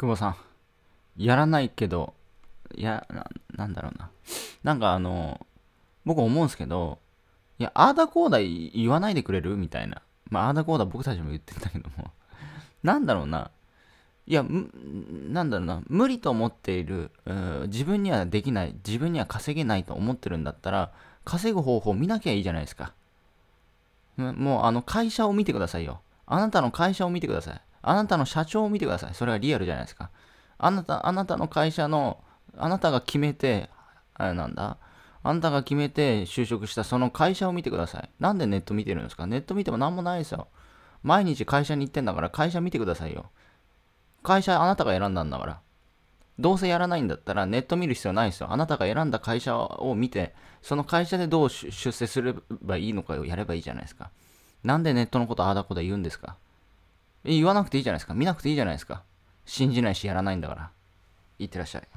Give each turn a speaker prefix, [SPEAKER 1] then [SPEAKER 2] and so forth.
[SPEAKER 1] 久保さん、
[SPEAKER 2] やらないけど、いや、ななんだろうな。なんかあの、僕思うんですけど、いや、あーだこーだ言わないでくれるみたいな。まあ、あーだこーだ僕たちも言ってたけども。なんだろうな。いや、なんだろうな。無理と思っている、自分にはできない、自分には稼げないと思ってるんだったら、稼ぐ方法を見なきゃいいじゃないですか。もう、あの、会社を見てくださいよ。あなたの会社を見てください。あなたの社長を見てください。それはリアルじゃないですか。あなた、あなたの会社の、あなたが決めて、あれなんだ、あなたが決めて就職したその会社を見てください。なんでネット見てるんですかネット見ても何もないですよ。毎日会社に行ってんだから会社見てくださいよ。会社あなたが選んだんだから。どうせやらないんだったらネット見る必要ないですよ。あなたが選んだ会社を見て、その会社でどう出世すればいいのかをやればいいじゃないですか。なんでネットのことああだこだ言うんですか言わなくていいじゃないですか。見なくていいじゃないですか。信じないしやらないんだから。いってらっしゃい。